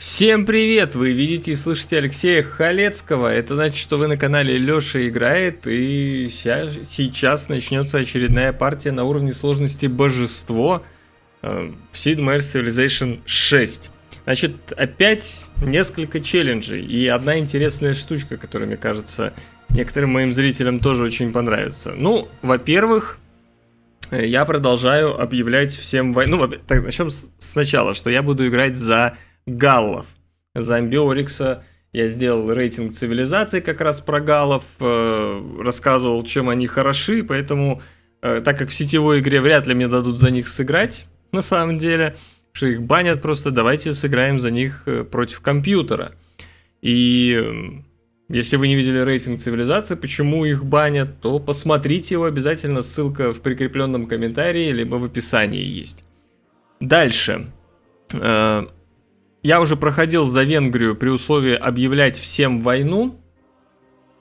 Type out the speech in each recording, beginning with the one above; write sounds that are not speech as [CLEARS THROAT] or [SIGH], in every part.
Всем привет! Вы видите и слышите Алексея Халецкого. Это значит, что вы на канале Лёша играет, и сейчас начнется очередная партия на уровне сложности Божество э, в Sid Meier's Civilization 6. Значит, опять несколько челленджей и одна интересная штучка, которая, мне кажется, некоторым моим зрителям тоже очень понравится. Ну, во-первых, э, я продолжаю объявлять всем войну. Ну, так, начнем сначала, что я буду играть за галлов. За я сделал рейтинг цивилизации как раз про галлов, э, рассказывал, чем они хороши, поэтому, э, так как в сетевой игре вряд ли мне дадут за них сыграть, на самом деле, что их банят просто, давайте сыграем за них э, против компьютера. И эм, если вы не видели рейтинг цивилизации, почему их банят, то посмотрите его обязательно, ссылка в прикрепленном комментарии, либо в описании есть. Дальше. Я уже проходил за Венгрию при условии объявлять всем войну.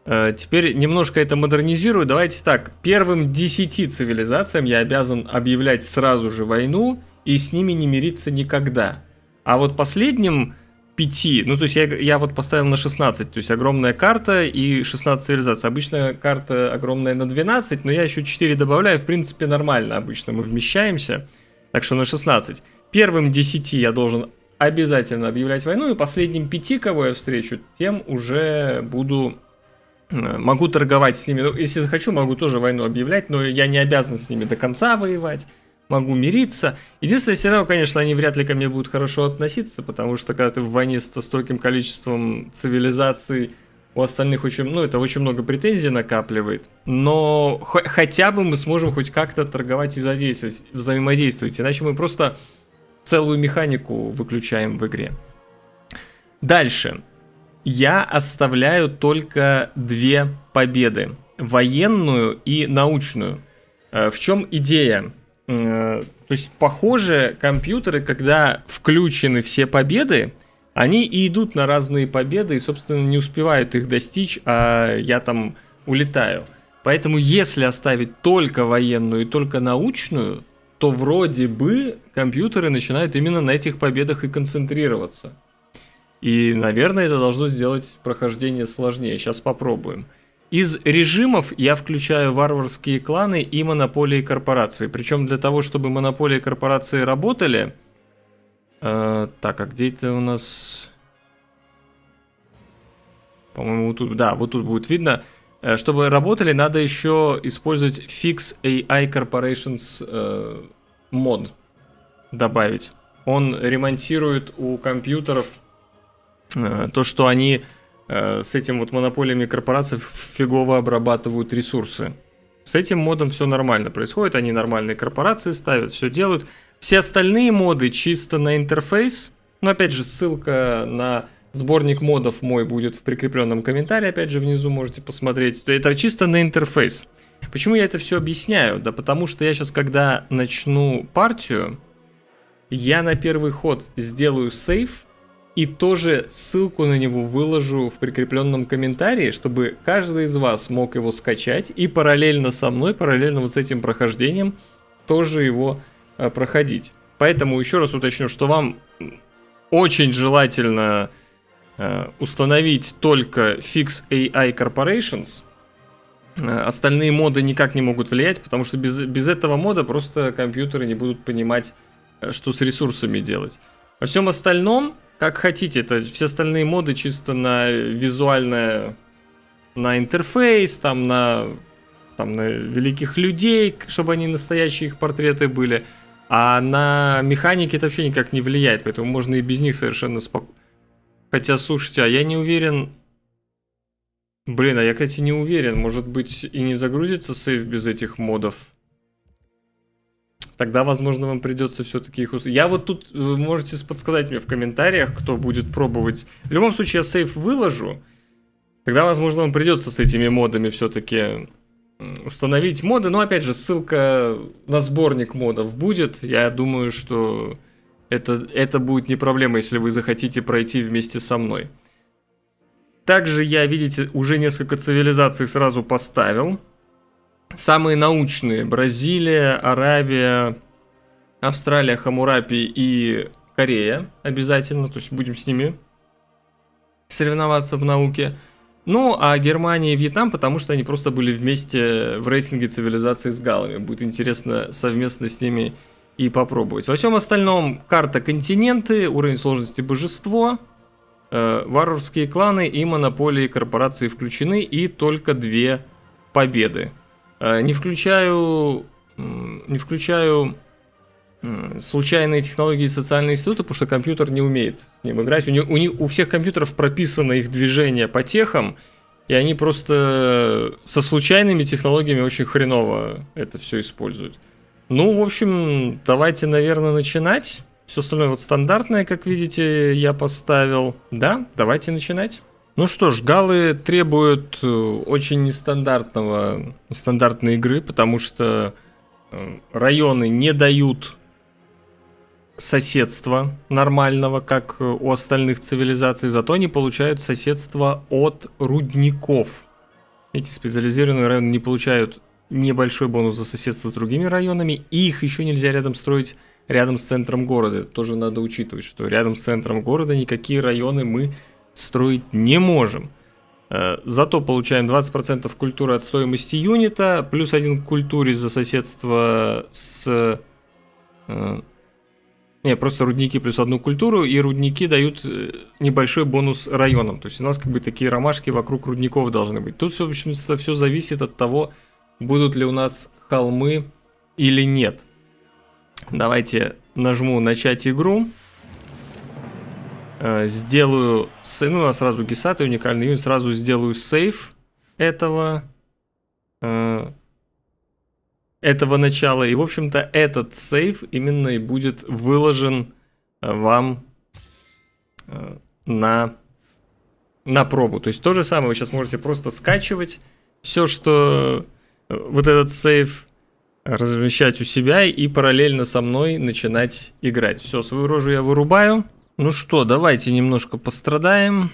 Э, теперь немножко это модернизирую. Давайте так, первым 10 цивилизациям я обязан объявлять сразу же войну и с ними не мириться никогда. А вот последним 5, ну то есть я, я вот поставил на 16, то есть огромная карта и 16 цивилизаций. Обычно карта огромная на 12, но я еще 4 добавляю, в принципе нормально, обычно мы вмещаемся. Так что на 16. Первым 10 я должен обязательно объявлять войну, и последним пяти, кого я встречу, тем уже буду э, Могу торговать с ними. Ну, если захочу, могу тоже войну объявлять, но я не обязан с ними до конца воевать. Могу мириться. Единственное, все равно, конечно, они вряд ли ко мне будут хорошо относиться, потому что когда ты в войне с стольким количеством цивилизаций, у остальных очень, ну, это очень много претензий накапливает. Но хотя бы мы сможем хоть как-то торговать и взаимодействовать, взаимодействовать. Иначе мы просто целую механику выключаем в игре. Дальше. Я оставляю только две победы. Военную и научную. Э, в чем идея? Э, то есть, похоже, компьютеры, когда включены все победы, они и идут на разные победы и, собственно, не успевают их достичь, а я там улетаю. Поэтому, если оставить только военную и только научную, то вроде бы компьютеры начинают именно на этих победах и концентрироваться. И, наверное, это должно сделать прохождение сложнее. Сейчас попробуем. Из режимов я включаю варварские кланы и монополии корпорации. Причем для того, чтобы монополии корпорации работали... Э, так, а где это у нас... По-моему, тут... Да, вот тут будет видно. Э, чтобы работали, надо еще использовать Fix AI Corporations э, мод добавить. Он ремонтирует у компьютеров э, то, что они э, с этим вот монополиями корпораций фигово обрабатывают ресурсы. С этим модом все нормально происходит, они нормальные корпорации ставят, все делают. Все остальные моды чисто на интерфейс, но опять же ссылка на Сборник модов мой будет в прикрепленном комментарии, опять же, внизу можете посмотреть. Это чисто на интерфейс. Почему я это все объясняю? Да потому что я сейчас, когда начну партию, я на первый ход сделаю сейв и тоже ссылку на него выложу в прикрепленном комментарии, чтобы каждый из вас мог его скачать и параллельно со мной, параллельно вот с этим прохождением, тоже его э, проходить. Поэтому еще раз уточню, что вам очень желательно Э, установить только Fix AI Corporations. Э, остальные моды никак не могут влиять, потому что без, без этого мода просто компьютеры не будут понимать, э, что с ресурсами делать. Во всем остальном, как хотите, это все остальные моды чисто на визуальное, на интерфейс, там на, там на великих людей, чтобы они настоящие их портреты были. А на механики это вообще никак не влияет, поэтому можно и без них совершенно споко- Хотя, слушайте, а я не уверен... Блин, а я, кстати, не уверен. Может быть, и не загрузится сейф без этих модов? Тогда, возможно, вам придется все-таки их... Я вот тут, э, можете подсказать мне в комментариях, кто будет пробовать. В любом случае, я сейф выложу. Тогда, возможно, вам придется с этими модами все-таки установить моды. Но, опять же, ссылка на сборник модов будет. Я думаю, что это, это будет не проблема, если вы захотите пройти вместе со мной. Также я, видите, уже несколько цивилизаций сразу поставил. Самые научные. Бразилия, Аравия, Австралия, Хамурапи и Корея обязательно. То есть будем с ними соревноваться в науке. Ну, а Германия и Вьетнам, потому что они просто были вместе в рейтинге цивилизаций с галами. Будет интересно совместно с ними и попробовать. Во всем остальном карта континенты, уровень сложности божество, э, варварские кланы и монополии корпорации включены и только две победы. Э, не включаю, э, не включаю э, случайные технологии и социальные институты, потому что компьютер не умеет с ним играть. У, не, у, них, у всех компьютеров прописано их движение по техам, и они просто со случайными технологиями очень хреново это все используют. Ну, в общем, давайте, наверное, начинать. Все остальное вот стандартное, как видите, я поставил. Да, давайте начинать. Ну что ж, галы требуют э, очень нестандартного, нестандартной игры, потому что э, районы не дают соседства нормального, как у остальных цивилизаций, зато они получают соседство от рудников. Эти специализированные районы не получают небольшой бонус за соседство с другими районами, и их еще нельзя рядом строить рядом с центром города. тоже надо учитывать, что рядом с центром города никакие районы мы строить не можем. Э, зато получаем 20% культуры от стоимости юнита, плюс один к культуре за соседство с... Э, не, просто рудники плюс одну культуру, и рудники дают э, небольшой бонус районам. То есть у нас как бы такие ромашки вокруг рудников должны быть. Тут, в общем-то, все зависит от того, будут ли у нас холмы или нет. Давайте нажму начать игру. Э, сделаю, ну, у нас сразу гисатый уникальный юнит, сразу сделаю сейв этого, э, этого начала. И, в общем-то, этот сейв именно и будет выложен э, вам на, на пробу. То есть то же самое вы сейчас можете просто скачивать все, что вот этот сейф размещать у себя и параллельно со мной начинать играть. Все, свою рожу я вырубаю. Ну что, давайте немножко пострадаем.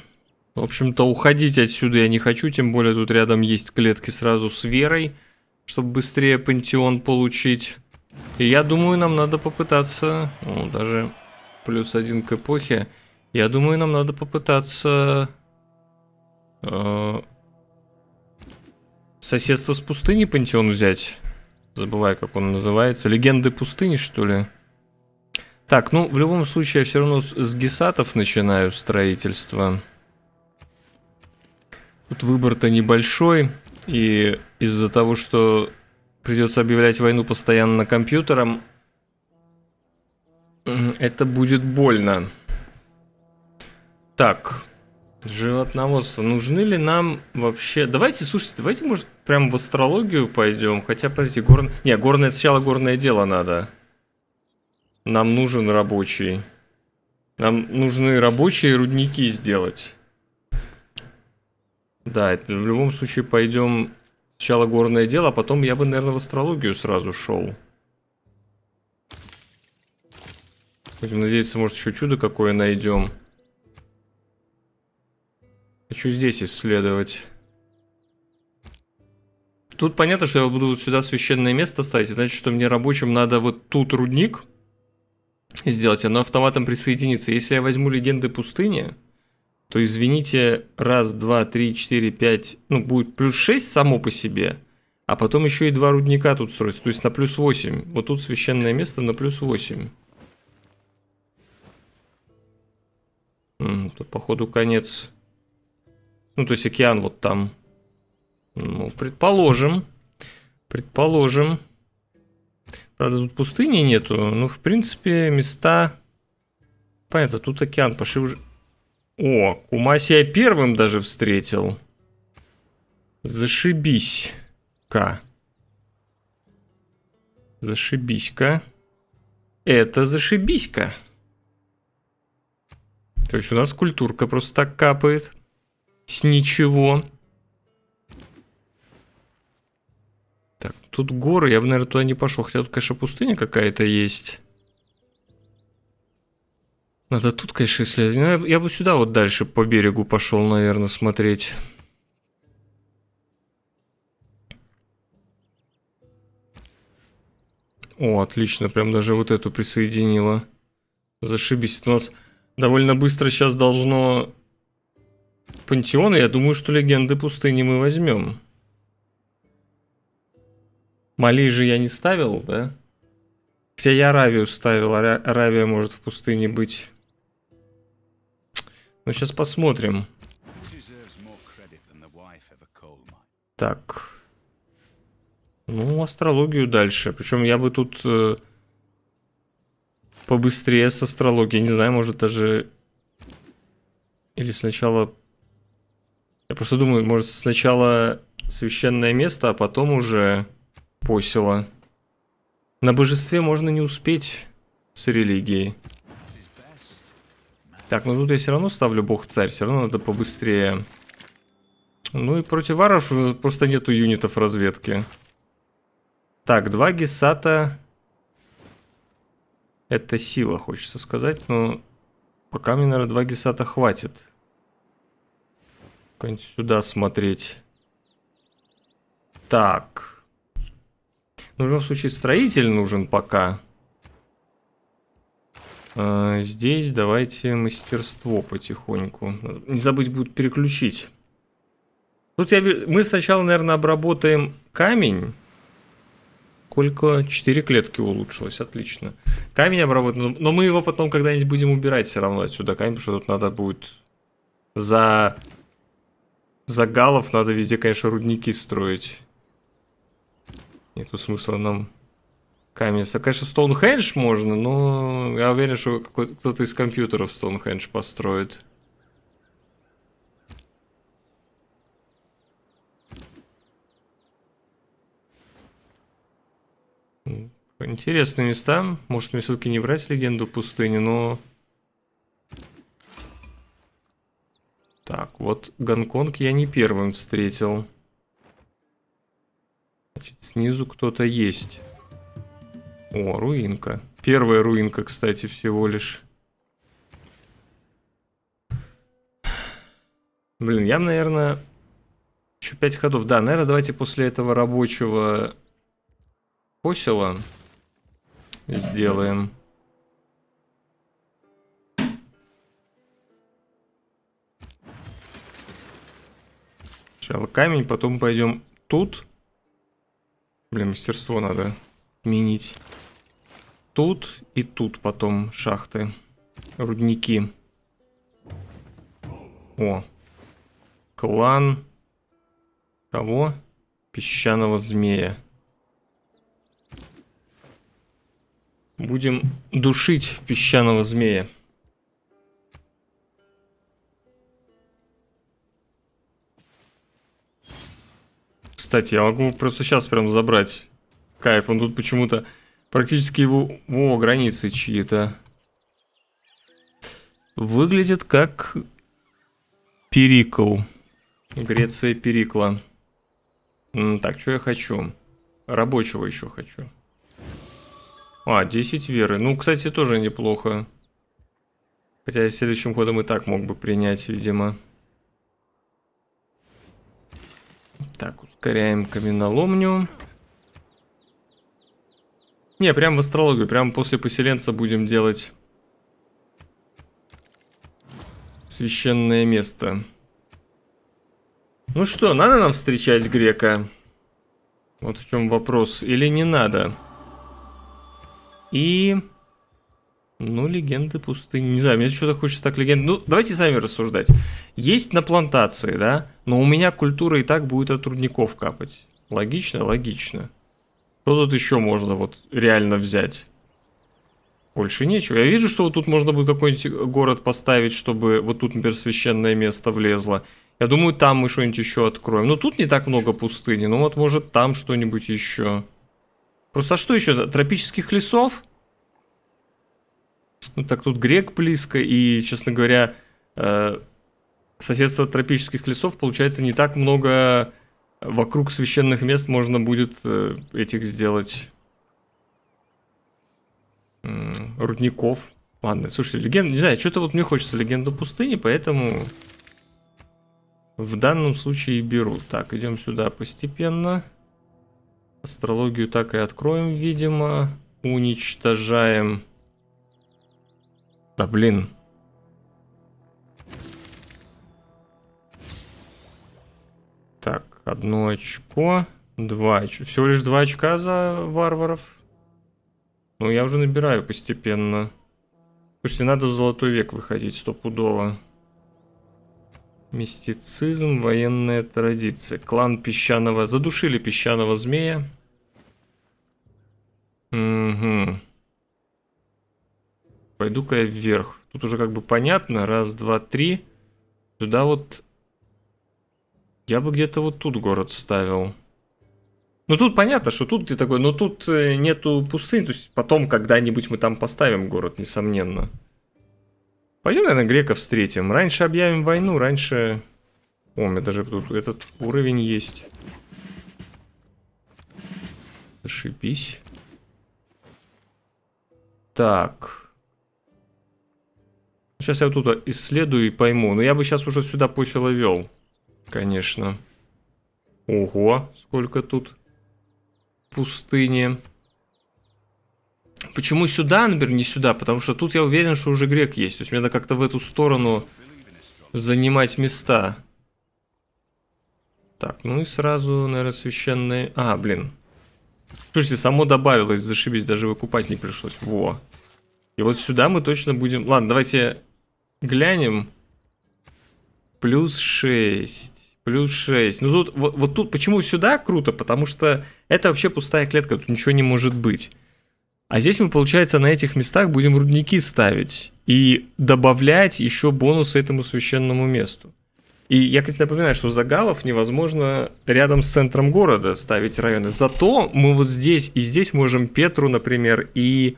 В общем-то, уходить отсюда я не хочу, тем более тут рядом есть клетки сразу с Верой, чтобы быстрее пантеон получить. И я думаю, нам надо попытаться... Ну, даже плюс один к эпохе. Я думаю, нам надо попытаться... Э Соседство с пустыней пантеон взять? забывай как он называется. Легенды пустыни, что ли? Так, ну, в любом случае, я все равно с гесатов начинаю строительство. Тут выбор-то небольшой. И из-за того, что придется объявлять войну постоянно компьютером, [CLEARS THROAT] это будет больно. Так, Животноводство. Нужны ли нам вообще... Давайте, слушайте, давайте, может, прям в астрологию пойдем. Хотя, подождите, гор... Не, горное сначала горное дело надо. Нам нужен рабочий. Нам нужны рабочие рудники сделать. Да, это в любом случае пойдем сначала горное дело, а потом я бы, наверное, в астрологию сразу шел. Будем надеяться, может, еще чудо какое найдем. Хочу здесь исследовать. Тут понятно, что я буду сюда священное место ставить. Значит, что мне рабочим надо вот тут рудник сделать. Оно а автоматом присоединится. Если я возьму легенды пустыни, то, извините, раз, два, три, четыре, пять, ну, будет плюс шесть само по себе. А потом еще и два рудника тут строится. То есть на плюс восемь. Вот тут священное место на плюс восемь. Тут, походу, конец ну, то есть океан вот там. Ну, предположим. Предположим. Правда, тут пустыни нету. Ну, в принципе, места... Понятно, тут океан. Пошли уже... О, Кумаси я первым даже встретил. Зашибись-ка. Зашибись-ка. Это зашибись-ка. То есть у нас культурка просто так капает с ничего. Так, тут горы, я бы, наверное, туда не пошел. Хотя тут, конечно, пустыня какая-то есть. Надо тут, конечно, исследовать. Ну, я бы сюда вот дальше по берегу пошел, наверное, смотреть. О, отлично, прям даже вот эту присоединила. Зашибись, у нас довольно быстро сейчас должно пантеона, я думаю, что легенды пустыни мы возьмем. Мали же я не ставил, да? Хотя я Равию ставил, а Равия может в пустыне быть. Ну, сейчас посмотрим. Так. Ну, астрологию дальше. Причем я бы тут э, побыстрее с астрологией. Не знаю, может даже... Или сначала я просто думаю, может сначала священное место, а потом уже посело. На божестве можно не успеть с религией. Так, ну тут я все равно ставлю бог-царь, все равно надо побыстрее. Ну и против варов просто нету юнитов разведки. Так, два гисата. Это сила, хочется сказать, но пока мне, наверное, два гисата хватит. Как-нибудь сюда смотреть. Так. Ну, в любом случае, строитель нужен пока. А, здесь давайте мастерство потихоньку. Не забыть будет переключить. Тут я... Мы сначала, наверное, обработаем камень. Сколько? 4 клетки улучшилось, отлично. Камень обработан, но мы его потом когда-нибудь будем убирать все равно отсюда камень, потому что тут надо будет за загалов надо везде, конечно, рудники строить. Нету смысла нам камень. А, конечно, Стоунхендж можно, но я уверен, что кто-то из компьютеров Стоунхендж построит. Интересные места. Может, мне все-таки не брать легенду пустыни, но... Так, вот Гонконг я не первым встретил. Значит, снизу кто-то есть. О, руинка. Первая руинка, кстати, всего лишь. Блин, я, наверное, еще пять ходов. Да, наверное, давайте после этого рабочего посела сделаем. Сначала камень, потом пойдем тут. Блин, мастерство надо менить. Тут и тут потом шахты. Рудники. О. Клан. Кого? Песчаного змея. Будем душить песчаного змея. Кстати, я могу просто сейчас прям забрать. Кайф, он тут почему-то практически его... Во, границы чьи-то. Выглядит как Перикл. Греция Перикла. Так, что я хочу? Рабочего еще хочу. А, 10 веры. Ну, кстати, тоже неплохо. Хотя следующим ходом и так мог бы принять, видимо. Так, ускоряем каменоломню. Не, прям в астрологию, прям после поселенца будем делать священное место. Ну что, надо нам встречать грека? Вот в чем вопрос. Или не надо? И... Ну, легенды пустые, Не знаю, мне что-то хочется так легенды. Ну, давайте сами рассуждать есть на плантации, да, но у меня культура и так будет от трудников капать. Логично, логично. Что тут еще можно вот реально взять? Больше нечего. Я вижу, что вот тут можно будет какой-нибудь город поставить, чтобы вот тут, например, священное место влезло. Я думаю, там мы что-нибудь еще откроем. Но ну, тут не так много пустыни, Но ну, вот, может, там что-нибудь еще. Просто а что еще? Тропических лесов? Ну, так тут грек близко, и, честно говоря, э, соседства тропических лесов, получается, не так много э, вокруг священных мест можно будет э, этих сделать рудников. Ладно, слушай, легенда, не знаю, что-то вот мне хочется легенду пустыни, поэтому в данном случае беру. Так, идем сюда постепенно. Астрологию так и откроем, видимо. Уничтожаем. Да блин, Так, одно очко, два очка. Всего лишь два очка за варваров. Ну, я уже набираю постепенно. Слушайте, надо в золотой век выходить стопудово. Мистицизм, военная традиция. Клан песчаного... Задушили песчаного змея. Угу. Пойду-ка я вверх. Тут уже как бы понятно. Раз, два, три. Сюда вот я бы где-то вот тут город ставил. Ну тут понятно, что тут ты такой, но тут э, нету пустынь, то есть потом когда-нибудь мы там поставим город, несомненно. Пойдем, наверное, греков встретим. Раньше объявим войну, раньше... О, у меня даже тут этот уровень есть. Зашибись. Так. Сейчас я вот тут исследую и пойму. Но я бы сейчас уже сюда пофила вел конечно. Ого, сколько тут пустыни. Почему сюда, Анбер, не сюда? Потому что тут я уверен, что уже грек есть. То есть мне надо как-то в эту сторону занимать места. Так, ну и сразу, наверное, священные... А, блин. Слушайте, само добавилось, зашибись, даже выкупать не пришлось. Во. И вот сюда мы точно будем... Ладно, давайте глянем. Плюс 6. Плюс 6. Ну тут вот, вот тут почему сюда круто? Потому что это вообще пустая клетка, тут ничего не может быть. А здесь мы, получается, на этих местах будем рудники ставить и добавлять еще бонусы этому священному месту. И я, кстати, напоминаю, что загалов невозможно рядом с центром города ставить районы. Зато мы вот здесь и здесь можем Петру, например, и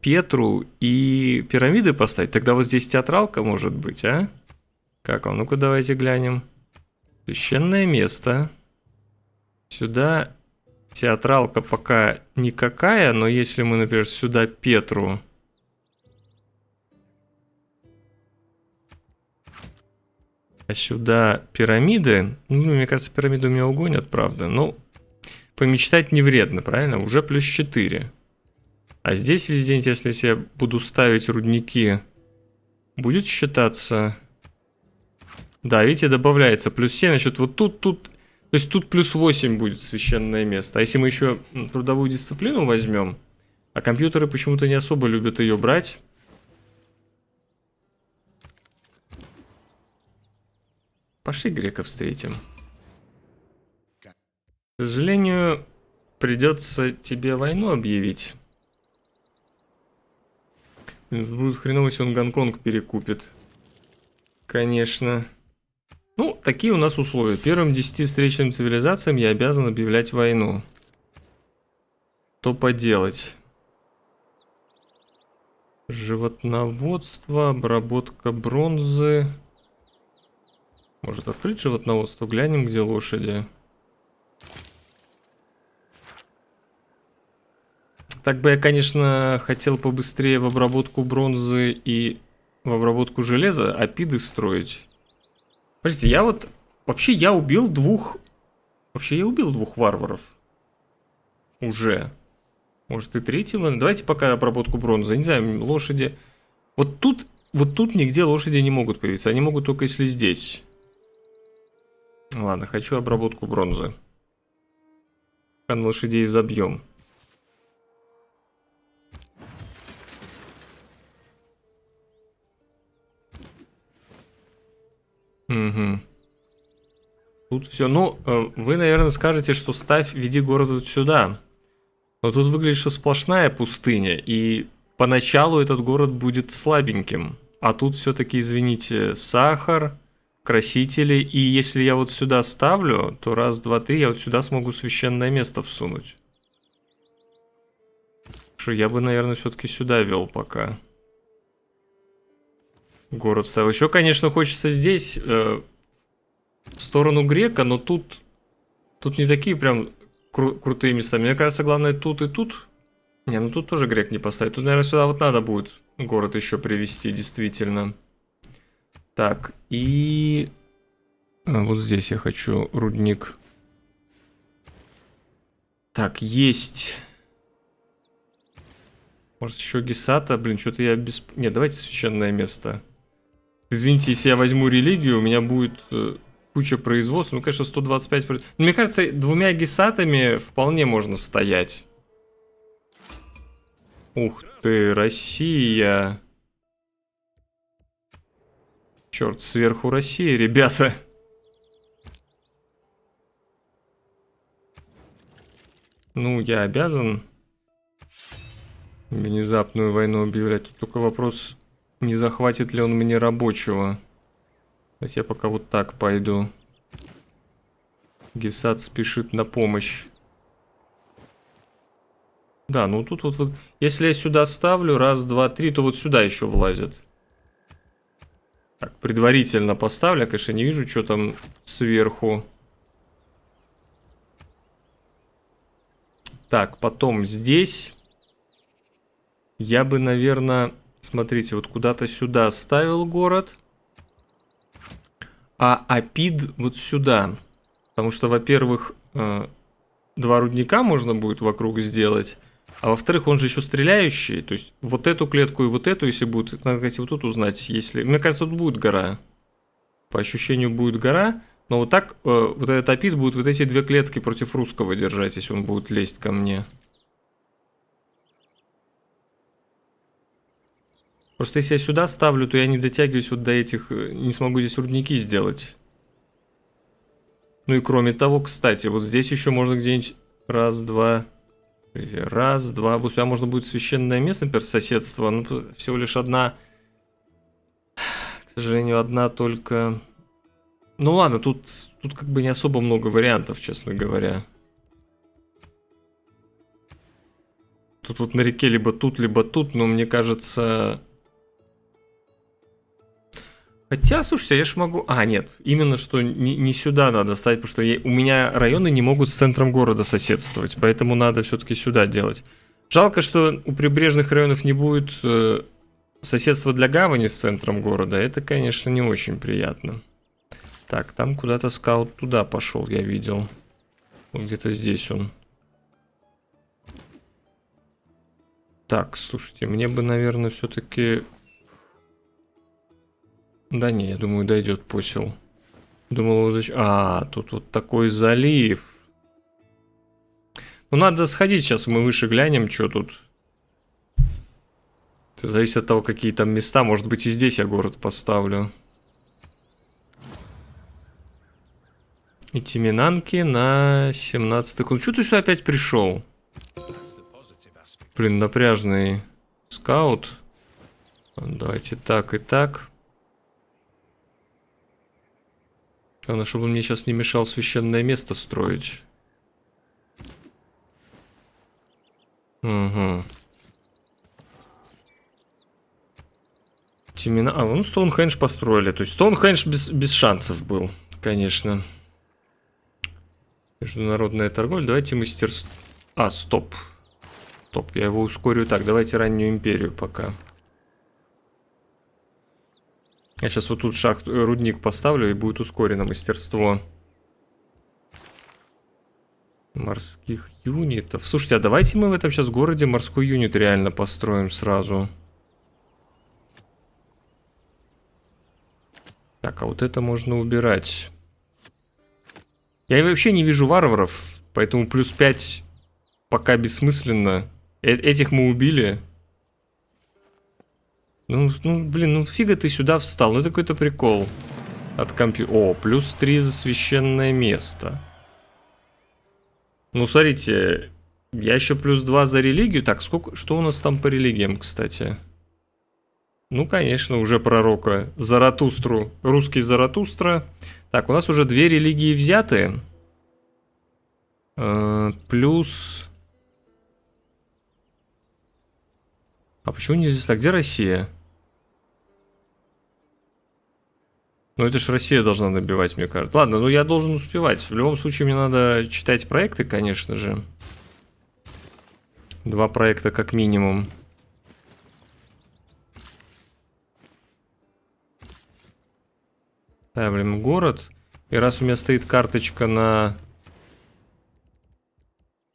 Петру и пирамиды поставить. Тогда вот здесь театралка может быть, а? Как он? Ну-ка, давайте глянем. Священное место. Сюда театралка пока никакая, но если мы, например, сюда Петру... А сюда пирамиды. Ну, мне кажется, пирамиду меня угонят, правда. Ну, помечтать не вредно, правильно? Уже плюс 4. А здесь везде, если я буду ставить рудники, будет считаться... Да, видите, добавляется плюс 7, значит, вот тут, тут, то есть тут плюс 8 будет священное место. А если мы еще трудовую дисциплину возьмем, а компьютеры почему-то не особо любят ее брать. Пошли грека встретим. К сожалению, придется тебе войну объявить. Будет хреново, если он Гонконг перекупит. Конечно. Ну, такие у нас условия. Первым 10 встречным цивилизациям я обязан объявлять войну. Что поделать? Животноводство, обработка бронзы. Может открыть животноводство? Глянем, где лошади. Так бы я, конечно, хотел побыстрее в обработку бронзы и в обработку железа апиды строить. Подождите, я вот... Вообще я убил двух... Вообще я убил двух варваров. Уже. Может и третьего? Давайте пока обработку бронзы. Не знаю, лошади... Вот тут... Вот тут нигде лошади не могут появиться. Они могут только если здесь. Ладно, хочу обработку бронзы. на лошадей забьем. Угу. Тут все. Ну, э, вы, наверное, скажете, что ставь, веди город вот сюда. Но тут выглядит, что сплошная пустыня, и поначалу этот город будет слабеньким. А тут все-таки, извините, сахар, красители, и если я вот сюда ставлю, то раз, два, три, я вот сюда смогу священное место всунуть. Что я бы, наверное, все-таки сюда вел пока город ставил. Еще, конечно, хочется здесь э, в сторону грека, но тут, тут не такие прям кру крутые места. Мне кажется, главное тут и тут. Не, ну тут тоже грек не поставить. Тут, наверное, сюда вот надо будет город еще привести, действительно. Так, и... А, вот здесь я хочу рудник. Так, есть... Может, еще Гесата? Блин, что-то я без... Нет, давайте священное место. Извините, если я возьму религию, у меня будет э, куча производства. Ну, конечно, 125... Но ну, мне кажется, двумя гисатами вполне можно стоять. Ух ты, Россия. Черт, сверху России, ребята. Ну, я обязан внезапную войну объявлять. Тут только вопрос, не захватит ли он мне рабочего? То есть я пока вот так пойду. Гесад спешит на помощь. Да, ну тут вот... Если я сюда ставлю, раз, два, три, то вот сюда еще влазит. Так, предварительно поставлю. конечно, не вижу, что там сверху. Так, потом здесь. Я бы, наверное... Смотрите, вот куда-то сюда ставил город. А Апид вот сюда. Потому что, во-первых, э, два рудника можно будет вокруг сделать. А во-вторых, он же еще стреляющий. То есть вот эту клетку и вот эту, если будет... Надо, кстати, вот тут узнать, если... Мне кажется, тут будет гора. По ощущению будет гора. Но вот так э, вот этот Апид будет вот эти две клетки против русского держать, если он будет лезть ко мне. Просто если я сюда ставлю, то я не дотягиваюсь вот до этих, э, не смогу здесь рудники сделать. Ну и кроме того, кстати, вот здесь еще можно где-нибудь раз, два, раз, два. Вот сюда можно будет священное место, например, соседство. Ну, всего лишь одна, к сожалению, одна только... Ну ладно, тут, тут как бы не особо много вариантов, честно говоря. Тут вот на реке либо тут, либо тут, но мне кажется... Хотя, слушайте, я ж могу... А, нет, именно что не, не сюда надо ставить, потому что я... у меня районы не могут с центром города соседствовать, поэтому надо все-таки сюда делать. Жалко, что у прибрежных районов не будет э, соседства для гавани с центром города. Это, конечно, не очень приятно. Так, там куда-то скаут туда пошел, я видел. Вот где-то здесь он. Так, слушайте, мне бы, наверное, все-таки да не, я думаю, дойдет посел. Думал, его А, тут вот такой залив. Ну, надо сходить сейчас, мы выше глянем, что тут. Это зависит от того, какие там места. Может быть, и здесь я город поставлю. И Тиминанки на 17 секунд. Что ты сюда опять пришел? Блин, напряжный скаут. Давайте так и так. Главное, чтобы он мне сейчас не мешал священное место строить. Угу. Тимина... А, ну Стоунхендж построили. То есть Стоунхендж без, без шансов был, конечно. Международная торговля. Давайте мастерство... А, стоп. Стоп, я его ускорю так. Давайте раннюю империю пока. Пока. Я сейчас вот тут шахт, э, рудник поставлю, и будет ускорено мастерство морских юнитов. Слушайте, а давайте мы в этом сейчас городе морской юнит реально построим сразу. Так, а вот это можно убирать. Я вообще не вижу варваров, поэтому плюс 5 пока бессмысленно. Э этих мы убили. Ну, ну, блин, ну фига ты сюда встал. Ну это какой-то прикол. От компью... О, плюс 3 за священное место. Ну, смотрите, я еще плюс 2 за религию. Так, сколько... Что у нас там по религиям, кстати? Ну, конечно, уже пророка. Заратустру. Русский Заратустра. Так, у нас уже две религии взяты. -э плюс... А почему не здесь? А где Россия? Ну, это же Россия должна набивать, мне кажется. Ладно, ну я должен успевать. В любом случае, мне надо читать проекты, конечно же. Два проекта как минимум. Ставим город. И раз у меня стоит карточка на...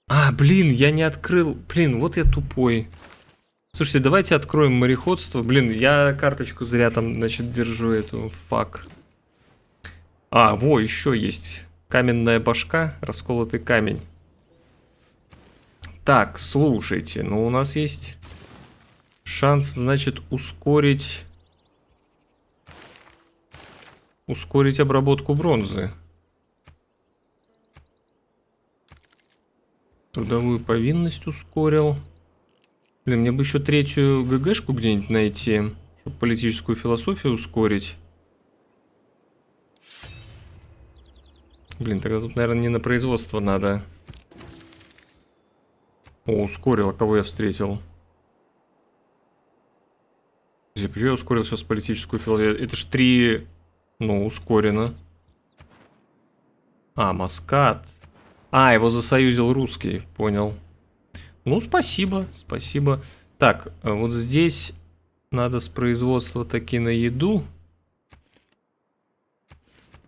А, блин, я не открыл. Блин, вот я тупой. Слушайте, давайте откроем мореходство. Блин, я карточку зря там, значит, держу эту. Фак. А, во, еще есть. Каменная башка, расколотый камень. Так, слушайте, ну у нас есть шанс, значит, ускорить... Ускорить обработку бронзы. Трудовую повинность ускорил. Ускорил. Блин, мне бы еще третью ГГшку где-нибудь найти, чтобы политическую философию ускорить. Блин, тогда тут, наверное, не на производство надо. О, ускорил, а кого я встретил? Почему я ускорил сейчас политическую философию? Это ж три... Ну, ускорено. А, Маскат. А, его засоюзил русский, понял. Понял. Ну, спасибо, спасибо. Так, э, вот здесь надо с производства таки на еду.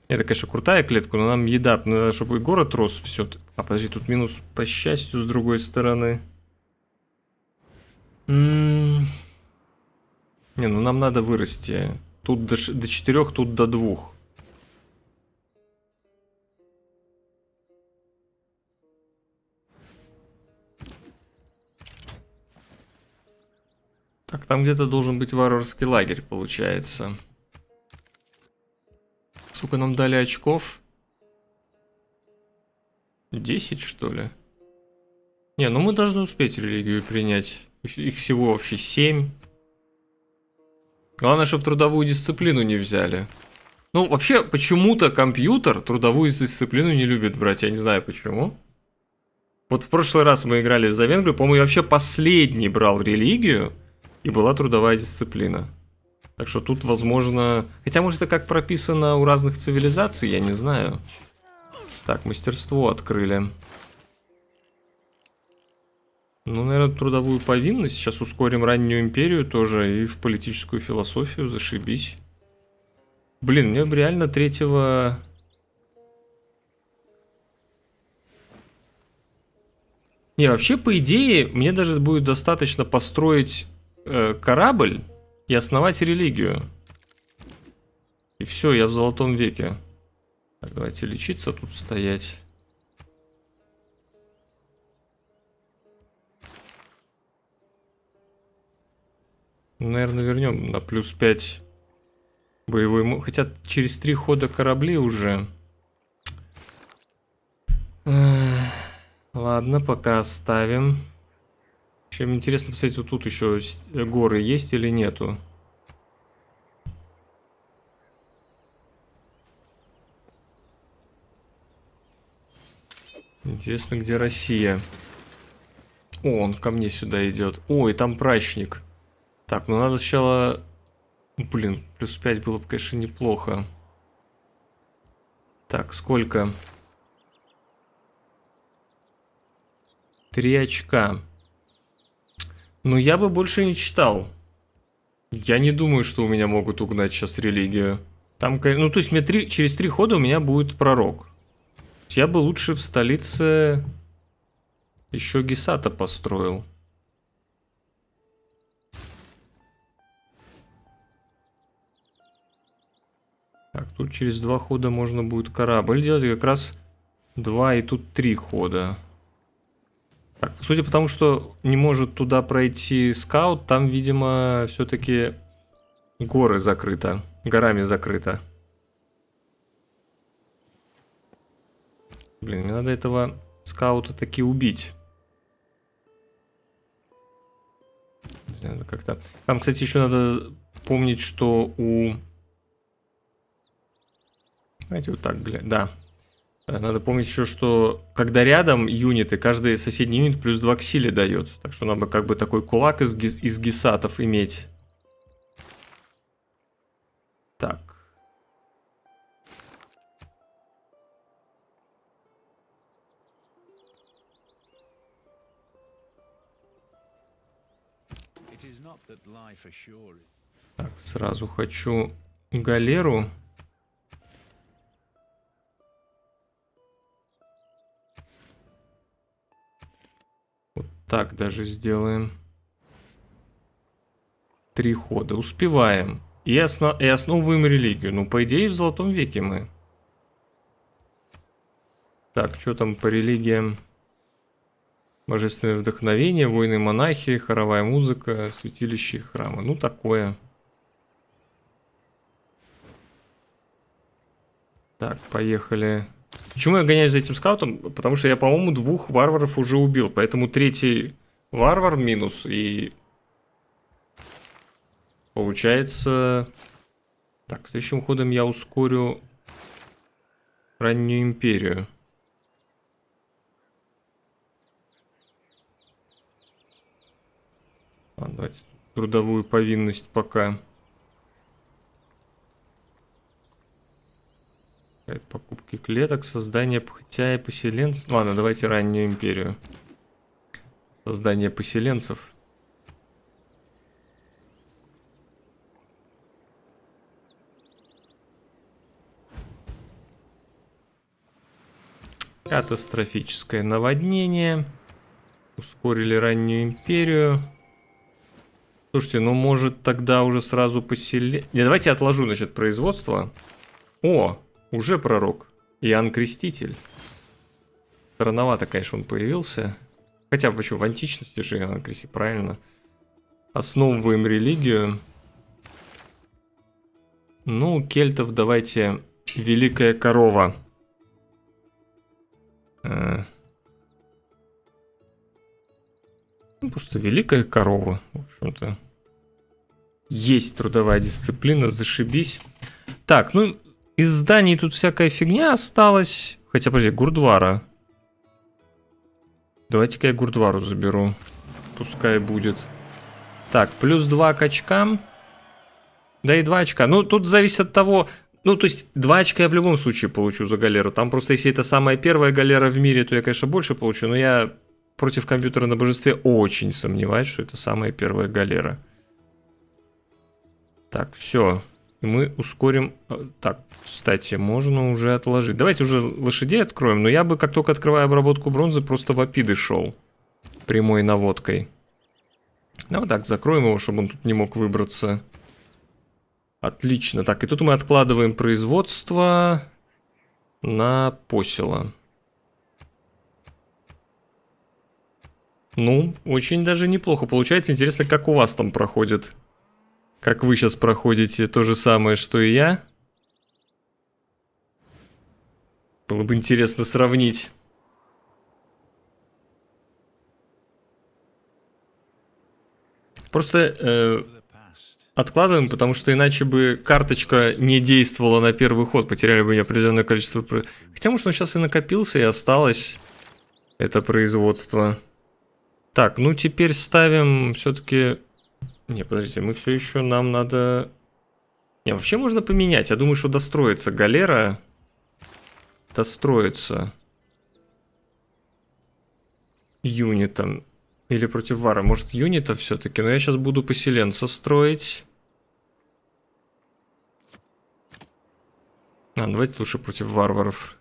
Это, конечно, крутая клетка, но нам еда, надо, ну, чтобы и город рос все. А, подожди, тут минус по счастью с другой стороны. М -м Не, ну нам надо вырасти. Тут до, до 4, тут до 2. Так, там где-то должен быть варварский лагерь, получается. Сколько нам дали очков? 10, что ли? Не, ну мы должны успеть религию принять. Их всего вообще 7. Главное, чтобы трудовую дисциплину не взяли. Ну, вообще, почему-то компьютер трудовую дисциплину не любит брать. Я не знаю почему. Вот в прошлый раз мы играли за Венгрию, по-моему, я вообще последний брал религию и была трудовая дисциплина. Так что тут, возможно... Хотя, может, это как прописано у разных цивилизаций, я не знаю. Так, мастерство открыли. Ну, наверное, трудовую повинность. Сейчас ускорим раннюю империю тоже и в политическую философию зашибись. Блин, мне реально третьего... Не, вообще, по идее, мне даже будет достаточно построить э, корабль и основать религию. И все, я в золотом веке. Так, давайте лечиться тут стоять. Наверное, вернем на плюс 5 боевой... Хотя через три хода корабли уже. Ладно, пока оставим. Чем интересно посмотреть, вот тут еще э, горы есть или нету. Интересно, где Россия? О, он ко мне сюда идет. О, и там прачник. Так, ну надо сначала... Блин, плюс 5 было бы, конечно, неплохо. Так, сколько? Три очка. Ну я бы больше не читал. Я не думаю, что у меня могут угнать сейчас религию. Там, ну, то есть мне три, через три хода у меня будет пророк. Я бы лучше в столице еще Гесата построил. Так, тут через два хода можно будет корабль делать, как раз два и тут три хода. Так, судя по тому, что не может туда пройти скаут, там, видимо, все-таки горы закрыто, горами закрыто. Блин, мне надо этого скаута таки убить. Надо как-то... Там, кстати, еще надо помнить, что у... Давайте вот так, да. Э, надо помнить еще, что когда рядом юниты, каждый соседний юнит плюс 2 к силе дает. Так что надо как бы такой кулак из, из гисатов иметь. Так. Так, сразу хочу галеру. Так даже сделаем. Три хода. Успеваем. И, осно... и основываем религию. Ну, по идее, в Золотом веке мы. Так, что там по религиям? Божественное вдохновение, воины-монахи, хоровая музыка, святилище и храмы. Ну, такое. Так, поехали. Поехали. Почему я гоняюсь за этим скаутом? Потому что я, по-моему, двух варваров уже убил. Поэтому третий варвар минус. И получается... Так, следующим ходом я ускорю раннюю империю. Ладно, давайте трудовую повинность пока... Покупки клеток, создание хотя и поселенцев. Ладно, давайте раннюю империю. Создание поселенцев. Катастрофическое наводнение. Ускорили раннюю империю. Слушайте, ну может тогда уже сразу поселе... Не, давайте отложу, значит, производство. О, уже пророк. Иоанн Креститель. Рановато, конечно, он появился. Хотя, почему, в античности же Иоанн Креститель, правильно. Основываем религию. Ну, кельтов давайте Великая Корова. Э. ну, просто Великая Корова, в общем-то. Есть трудовая дисциплина, зашибись. Так, ну, из зданий тут всякая фигня осталась. Хотя, подожди, Гурдвара. Давайте-ка я Гурдвару заберу. Пускай будет. Так, плюс 2 к очкам. Да и 2 очка. Ну, тут зависит от того... Ну, то есть, 2 очка я в любом случае получу за галеру. Там просто, если это самая первая галера в мире, то я, конечно, больше получу. Но я против компьютера на божестве очень сомневаюсь, что это самая первая галера. Так, все. И мы ускорим... Э, так, кстати, можно уже отложить. Давайте уже лошадей откроем, но я бы, как только открываю обработку бронзы, просто в апиды шел. Прямой наводкой. Ну вот так, закроем его, чтобы он тут не мог выбраться. Отлично. Так, и тут мы откладываем производство на посела. Ну, очень даже неплохо получается. Интересно, как у вас там проходит как вы сейчас проходите то же самое, что и я. Было бы интересно сравнить. Просто э, откладываем, потому что иначе бы карточка не действовала на первый ход, потеряли бы определенное количество... Хотя, может, он сейчас и накопился, и осталось это производство. Так, ну теперь ставим все-таки не, подождите, мы все еще, нам надо... Не, вообще можно поменять. Я думаю, что достроится галера. Достроится. Юнитом. Или против вара. Может, юнита все-таки? Но я сейчас буду поселенца строить. А, давайте лучше против варваров.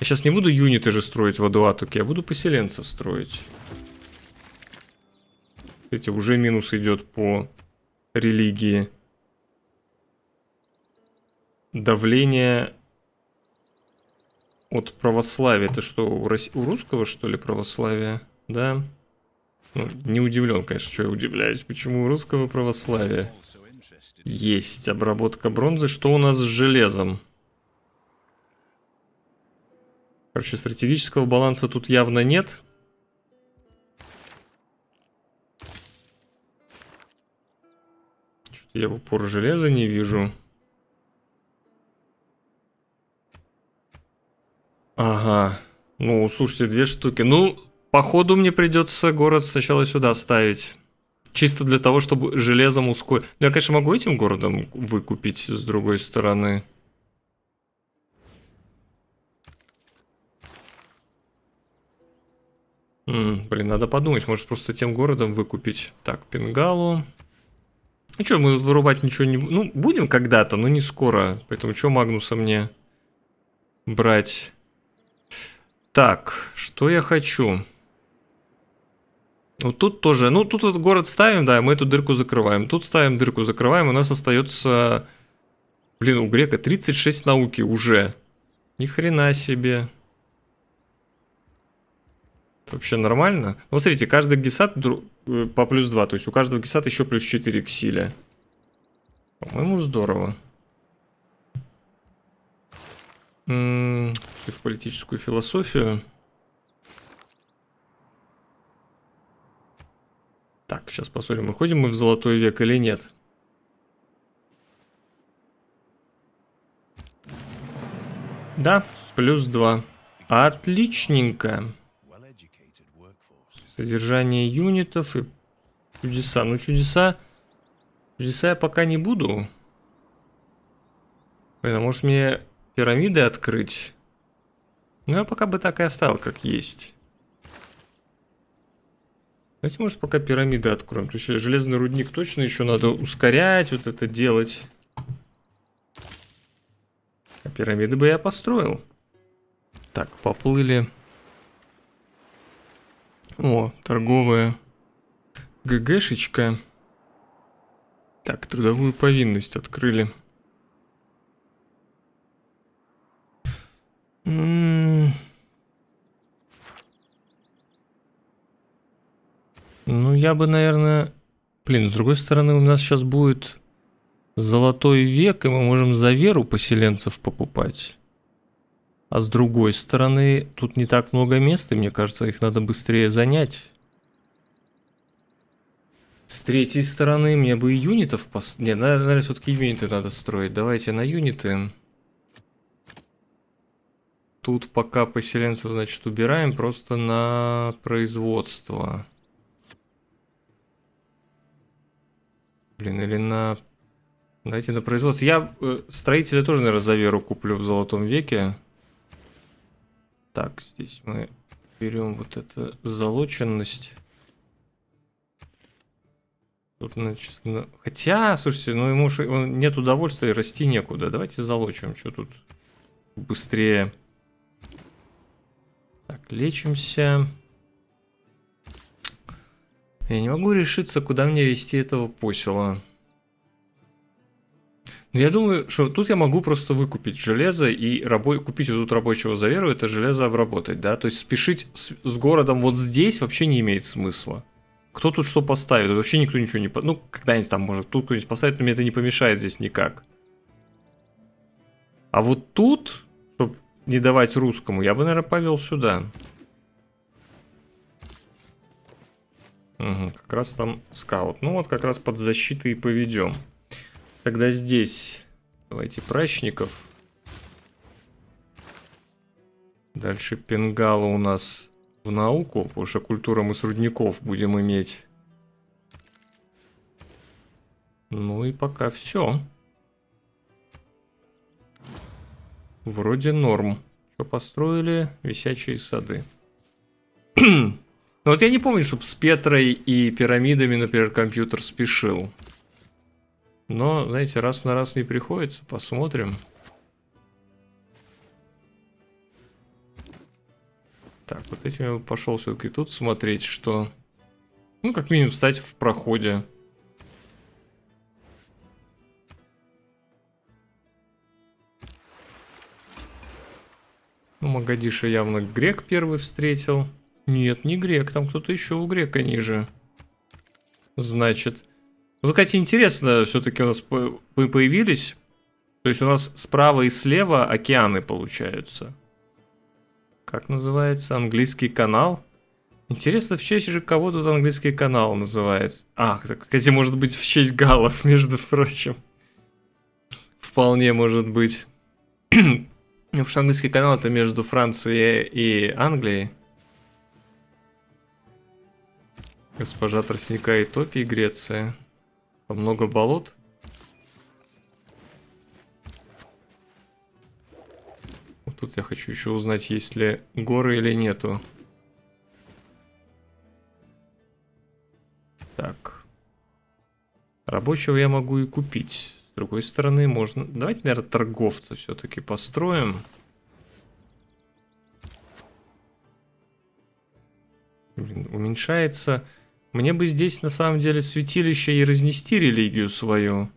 Я сейчас не буду юниты же строить в Адуатуке, я буду поселенца строить. Видите, уже минус идет по религии. Давление от православия. Это что, у, рос... у русского, что ли, православие? Да. Ну, не удивлен, конечно, что я удивляюсь, почему у русского православия. Есть обработка бронзы. Что у нас с железом? Короче, стратегического баланса тут явно нет. Я в упор железа не вижу. Ага. Ну, слушайте, две штуки. Ну, походу мне придется город сначала сюда ставить. Чисто для того, чтобы железом ускорить. Ну, я, конечно, могу этим городом выкупить с другой стороны. М -м, блин, надо подумать. Может, просто тем городом выкупить. Так, Пингалу. Ну что, мы вырубать ничего не будем. Ну, будем когда-то, но не скоро. Поэтому что Магнуса мне брать? Так, что я хочу? Вот тут тоже. Ну, тут вот город ставим, да, мы эту дырку закрываем. Тут ставим дырку, закрываем. У нас остается... Блин, у грека 36 науки уже. Ни хрена себе. Это вообще нормально. Ну, смотрите, каждый гисат э, по плюс 2. То есть у каждого гисата еще плюс 4 к силе. По-моему, здорово. М м-м, в политическую философию. Так, сейчас посмотрим, выходим мы в золотой век или нет. Да, плюс 2. Отличненько. Содержание юнитов и чудеса. Ну, чудеса... Чудеса я пока не буду. Блин, а может мне пирамиды открыть? Ну, я пока бы так и оставил, как есть. Давайте, может, пока пирамиды откроем. то есть железный рудник точно еще надо ускорять, вот это делать. А пирамиды бы я построил. Так, поплыли. О, торговая ГГшечка. Так, трудовую повинность открыли. Ну, я бы, наверное... Блин, с другой стороны, у нас сейчас будет золотой век, и мы можем за веру поселенцев покупать. А с другой стороны, тут не так много мест, и мне кажется, их надо быстрее занять. С третьей стороны, мне бы юнитов пос... Не, наверное, все-таки юниты надо строить. Давайте на юниты. Тут пока поселенцев, значит, убираем просто на производство. Блин, или на... Давайте на производство. Я э, строителя тоже, наверное, заверу куплю в золотом веке. Так, здесь мы берем вот эту залоченность. Тут, значит, хотя, слушайте, ну ему же нет удовольствия, расти некуда. Давайте залочим, что тут быстрее. Так, лечимся. Я не могу решиться, куда мне вести этого посела. Я думаю, что тут я могу просто выкупить железо и рабо- купить вот тут рабочего за веру, это железо обработать, да? То есть спешить с, с городом вот здесь вообще не имеет смысла. Кто тут что поставит? Вообще никто ничего не... По... Ну, когда-нибудь там, может, тут кто-нибудь поставит, но мне это не помешает здесь никак. А вот тут, чтобы не давать русскому, я бы, наверное, повел сюда. Угу, как раз там скаут. Ну вот как раз под защитой и поведем. Тогда здесь давайте прачников. Дальше пенгала у нас в науку, потому что культура мы с рудников будем иметь. Ну и пока все. Вроде норм. Что построили? Висячие сады. [CLEARS THROAT] Но ну вот я не помню, чтобы с Петрой и пирамидами, например, компьютер спешил. Но, знаете, раз на раз не приходится, посмотрим. Так, вот этим я пошел все-таки тут смотреть, что... Ну, как минимум, встать в проходе. Ну, Магадиша явно грек первый встретил. Нет, не грек, там кто-то еще у грека ниже. Значит. Ну, кстати, интересно, все-таки у нас мы появились. То есть у нас справа и слева океаны получаются. Как называется? Английский канал? Интересно, в честь же кого тут английский канал называется? Ах, так, кстати, может быть, в честь галов, [LAUGHS] между прочим. Вполне может быть. [CLEARS THROAT] Потому что английский канал это между Францией и Англией. Госпожа Тростника и Топи и Греция. Там много болот. Вот тут я хочу еще узнать, есть ли горы или нету. Так. Рабочего я могу и купить. С другой стороны, можно... Давайте, наверное, торговца все-таки построим. Блин, уменьшается мне бы здесь на самом деле святилище и разнести религию свою.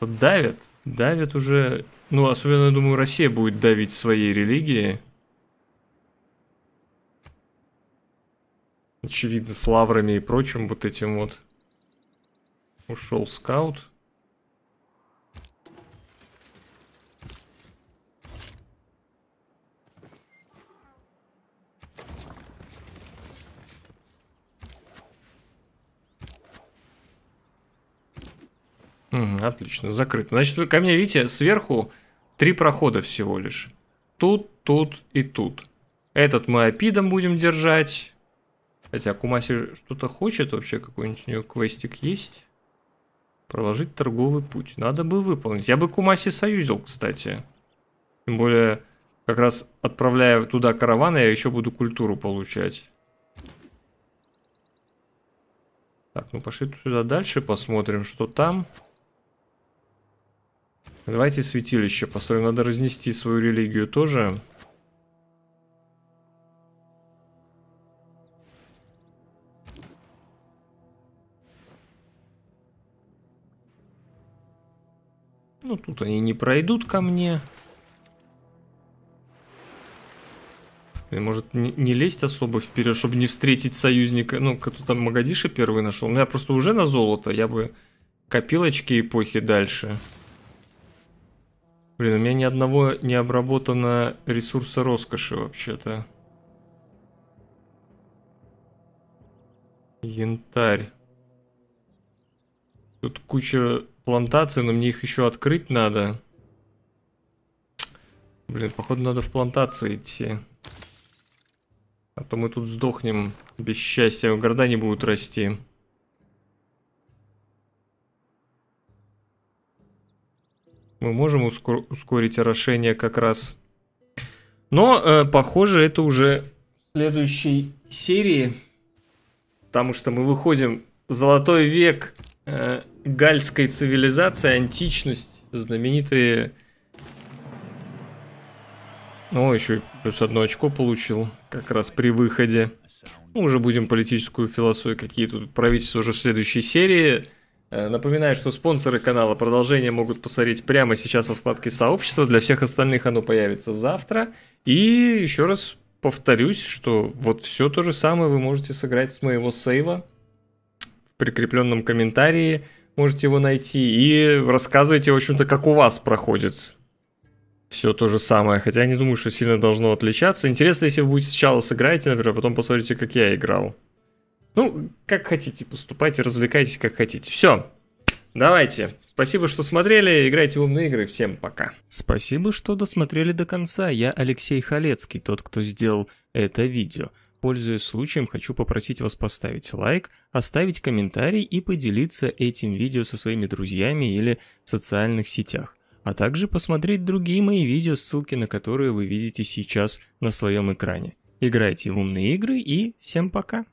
Давят. Давят уже... Ну, особенно, я думаю, Россия будет давить своей религией. Очевидно, с лаврами и прочим вот этим вот. Ушел скаут. отлично, закрыто. Значит, вы ко мне видите, сверху три прохода всего лишь. Тут, тут и тут. Этот мы опидом будем держать. Хотя Кумаси что-то хочет вообще? Какой-нибудь у нее квестик есть? Проложить торговый путь. Надо бы выполнить. Я бы Кумаси союзил, кстати. Тем более, как раз отправляя туда караваны, я еще буду культуру получать. Так, ну пошли сюда дальше, посмотрим, что там. Давайте святилище построим. Надо разнести свою религию тоже. Ну, тут они не пройдут ко мне. Может, не лезть особо вперед, чтобы не встретить союзника. Ну, кто то магадиша первый нашел. У ну, меня просто уже на золото. Я бы копилочки эпохи Дальше. Блин, у меня ни одного не обработано ресурса роскоши вообще-то. Янтарь. Тут куча плантаций, но мне их еще открыть надо. Блин, походу надо в плантации идти. А то мы тут сдохнем без счастья, города не будут расти. мы можем ускорить орошение как раз. Но, э, похоже, это уже в следующей серии, потому что мы выходим в золотой век э, гальской цивилизации, античность, знаменитые... О, ну, еще плюс одно очко получил, как раз при выходе. Ну, уже будем политическую философию, какие тут правительства уже в следующей серии... Э, напоминаю, что спонсоры канала продолжение могут посмотреть прямо сейчас во вкладке сообщества. Для всех остальных оно появится завтра. И еще раз повторюсь, что вот все то же самое вы можете сыграть с моего сейва в прикрепленном комментарии. Можете его найти и рассказывайте, в общем-то, как у вас проходит все то же самое. Хотя я не думаю, что сильно должно отличаться. Интересно, если вы будете сначала сыграете, например, а потом посмотрите, как я играл. Ну, как хотите, поступайте, развлекайтесь, как хотите. Все, давайте. Спасибо, что смотрели, играйте в умные игры, всем пока. Спасибо, что досмотрели до конца. Я Алексей Халецкий, тот, кто сделал это видео. Пользуясь случаем, хочу попросить вас поставить лайк, оставить комментарий и поделиться этим видео со своими друзьями или в социальных сетях а также посмотреть другие мои видео, ссылки на которые вы видите сейчас на своем экране. Играйте в умные игры и всем пока!